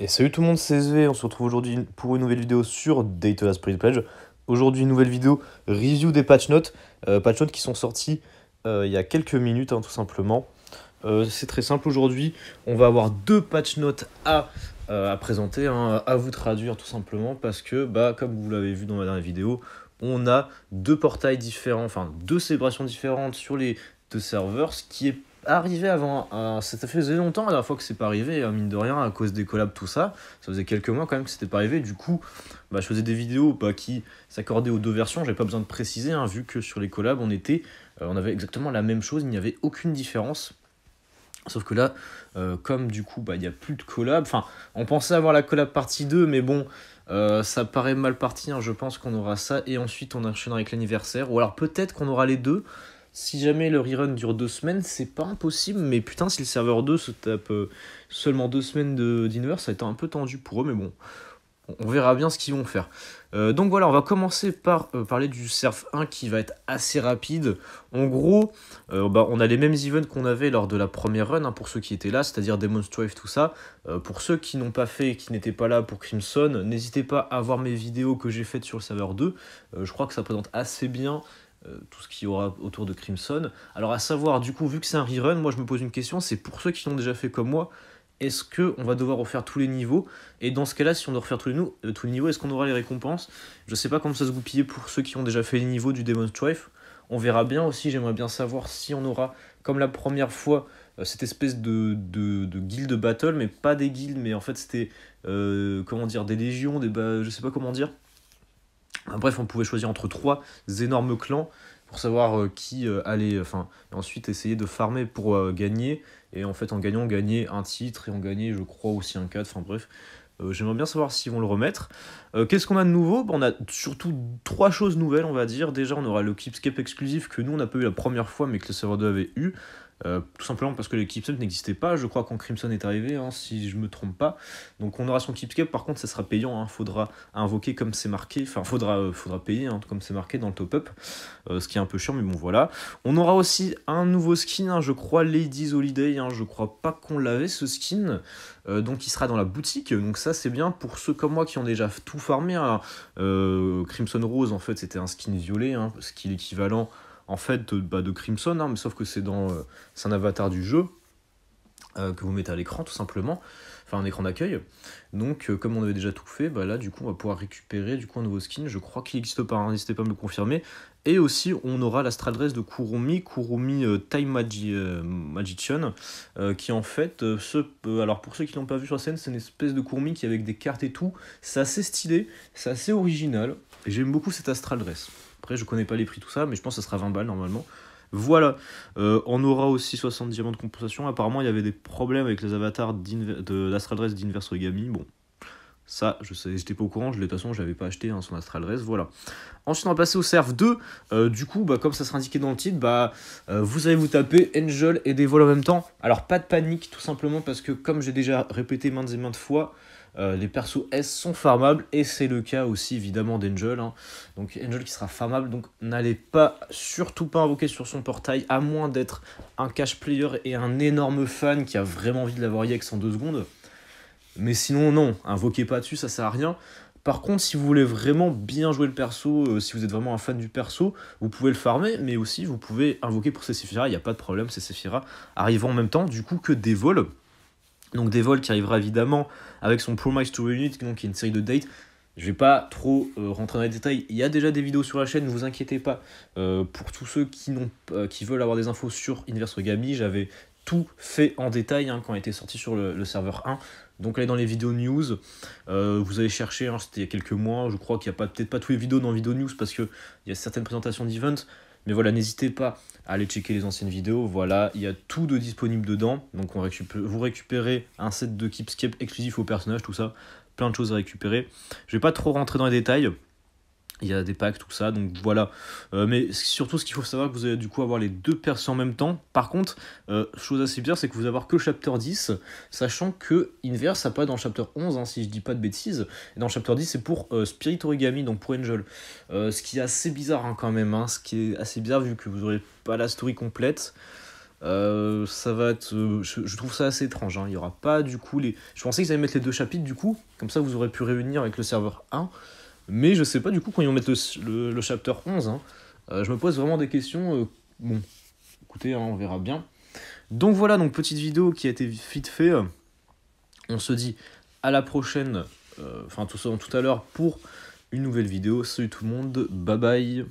Et salut tout le monde, c'est ZV, on se retrouve aujourd'hui pour une nouvelle vidéo sur Data Pledge. Aujourd'hui, une nouvelle vidéo review des patch notes, euh, patch notes qui sont sortis euh, il y a quelques minutes hein, tout simplement. Euh, c'est très simple aujourd'hui, on va avoir deux patch notes à, à présenter, hein, à vous traduire tout simplement parce que, bah, comme vous l'avez vu dans ma dernière vidéo, on a deux portails différents, enfin deux célébrations différentes sur les deux serveurs, ce qui est arrivé avant. Euh, ça faisait longtemps la dernière fois que c'est pas arrivé, hein, mine de rien, à cause des collabs, tout ça. Ça faisait quelques mois quand même que c'était pas arrivé. Du coup, bah, je faisais des vidéos bah, qui s'accordaient aux deux versions. J'avais pas besoin de préciser, hein, vu que sur les collabs, on était, euh, on avait exactement la même chose. Il n'y avait aucune différence. Sauf que là, euh, comme du coup, bah, il n'y a plus de collab. Enfin, on pensait avoir la collab partie 2, mais bon. ça paraît mal parti, hein. je pense qu'on aura ça et ensuite on enchaînera avec l'anniversaire. Ou alors peut-être qu'on aura les deux, si jamais le rerun dure deux semaines, c'est pas impossible, mais putain, si le serveur 2 se tape euh, seulement deux semaines d'inverse, ça a été un peu tendu pour eux, mais bon, on verra bien ce qu'ils vont faire. Euh, donc voilà, on va commencer par euh, parler du Surf 1 qui va être assez rapide. En gros, bah, on a les mêmes events qu'on avait lors de la première run hein, pour ceux qui étaient là, c'est-à-dire Demon's Drive, tout ça. pour ceux qui n'ont pas fait et qui n'étaient pas là pour Crimson, n'hésitez pas à voir mes vidéos que j'ai faites sur le serveur 2. je crois que ça présente assez bien euh, tout ce qu'il y aura autour de Crimson. Alors à savoir, du coup, vu que c'est un rerun, moi je me pose une question, c'est pour ceux qui l'ont déjà fait comme moi, est-ce que on va devoir refaire tous les niveaux Et dans ce cas-là, si on doit refaire tous les, euh, niveaux, est-ce qu'on aura les récompenses Je sais pas comment ça se goupiller pour ceux qui ont déjà fait les niveaux du Demon's Strife. On verra bien aussi, j'aimerais bien savoir si on aura, comme la première fois, euh, cette espèce de, de, de battle, mais pas des guilds, mais en fait c'était, comment dire, des légions, des... Bah, je sais pas comment dire Bref, on pouvait choisir entre trois énormes clans pour savoir euh, qui euh, allait, enfin, ensuite essayer de farmer pour euh, gagner. Et en fait, en gagnant, on gagnait un titre et on gagnait, je crois, aussi un 4. Enfin, bref, J'aimerais bien savoir s'ils vont le remettre. Qu'est-ce qu'on a de nouveau bah, On a surtout trois choses nouvelles, on va dire. Déjà, on aura le Keepscape exclusif que nous, on n'a pas eu la première fois, mais que le serveur 2 avait eu. Euh, tout simplement parce que le keepscape n'existait pas, je crois, quand Crimson est arrivé, hein, si je me trompe pas. Donc on aura son keepscape, par contre ça sera payant, il hein. faudra invoquer comme c'est marqué, enfin faudra, euh, faudra payer hein, comme c'est marqué dans le top-up, euh, ce qui est un peu chiant, mais bon voilà. On aura aussi un nouveau skin, je crois, Ladies Holiday, je crois pas qu'on l'avait ce skin, donc il sera dans la boutique, donc ça c'est bien pour ceux comme moi qui ont déjà tout farmé. Crimson Rose en fait c'était un skin violet, ce qui est l'équivalent en fait, bah, de Crimson, hein, mais sauf que c'est dans euh, c'est un avatar du jeu euh, que vous mettez à l'écran, tout simplement, enfin un écran d'accueil. Donc, euh, comme on avait déjà tout fait, bah, là, du coup, on va pouvoir récupérer du coup un nouveau skin. Je crois qu'il n'existe pas, hein, n'hésitez pas à me le confirmer. Et aussi, on aura l'astral dress de Kurumi, Kurumi Time Magician, qui en fait, ce, alors pour ceux qui l'ont pas vu sur la scène, c'est une espèce de Kurumi qui avec des cartes et tout. C'est assez stylé, c'est assez original. Et j'aime beaucoup cette astral dress. Après, je connais pas les prix, tout ça, mais je pense que ça sera 20 balles normalement. Voilà, euh, on aura aussi 70 diamants de compensation. Apparemment, il y avait des problèmes avec les avatars d'Astral Dress d'Inverse Origami. Bon, ça, je sais, j'étais pas au courant, je, de toute façon, je l'avais pas acheté hein, son Astral Dress, voilà. Ensuite, on va passer au Serve 2. Euh, du coup, bah, comme ça sera indiqué dans le titre, bah, euh, vous allez vous taper Angel et des vols en même temps. Alors, pas de panique, tout simplement parce que, comme j'ai déjà répété maintes et maintes fois, euh, les persos S sont farmables et c'est le cas aussi évidemment d'Angel. Hein. Donc Angel qui sera farmable, donc n'allez pas, surtout pas invoquer sur son portail, à moins d'être un cash player et un énorme fan qui a vraiment envie de l'avoir EX en 2 secondes. Mais sinon, non, invoquez pas dessus, ça sert à rien. Par contre, si vous voulez vraiment bien jouer le perso, euh, si vous êtes vraiment un fan du perso, vous pouvez le farmer, mais aussi vous pouvez invoquer pour ses il n'y a pas de problème, ces Sephira arrivent en même temps, du coup, que des vols. Donc des vols qui arrivera évidemment avec son Promise to Unit, donc qui une série de dates. Je vais pas trop euh, rentrer dans les détails. Il y a déjà des vidéos sur la chaîne, ne vous inquiétez pas. Euh, pour tous ceux qui, n'ont, euh, qui veulent avoir des infos sur Inverse Gami, j'avais tout fait en détail hein, quand il été sorti sur le, serveur 1. Donc allez dans les vidéos news, euh, vous allez chercher, hein, c'était il y a quelques mois, je crois qu'il n'y a peut-être pas tous les vidéos dans vidéo news parce qu'il y a certaines présentations d'events, mais voilà, n'hésitez pas à aller checker les anciennes vidéos, voilà, il y a tout de disponible dedans, donc vous récupérez un set de Keepscape exclusif aux personnage, tout ça, plein de choses à récupérer. Je vais pas trop rentrer dans les détails, il y a des packs, tout ça, donc voilà. Euh, mais surtout, ce qu'il faut savoir, que vous allez du coup avoir les deux persos en même temps. Par contre, euh, chose assez bizarre, c'est que vous allez avoir que chapter 10, sachant que Inverse pas dans le chapter 11, hein, si je ne dis pas de bêtises. Et dans le chapter 10, c'est pour euh, Spirit Origami, donc pour Angel. ce qui est assez bizarre hein, quand même, hein, ce qui est assez bizarre vu que vous n'aurez pas la story complète. ça va être. je, trouve ça assez étrange. Il n'y aura pas du coup les. Je pensais qu'ils allaient mettre les deux chapitres du coup. Comme ça, vous aurez pu réunir avec le serveur 1. Mais je sais pas du coup quand ils vont mettre le, chapitre 11. Hein, euh, je me pose vraiment des questions. Euh, bon, écoutez, hein, on verra bien. Donc voilà, donc petite vidéo qui a été vite fait. Euh, on se dit à la prochaine, enfin tout, tout à l'heure pour une nouvelle vidéo. Salut tout le monde, bye bye.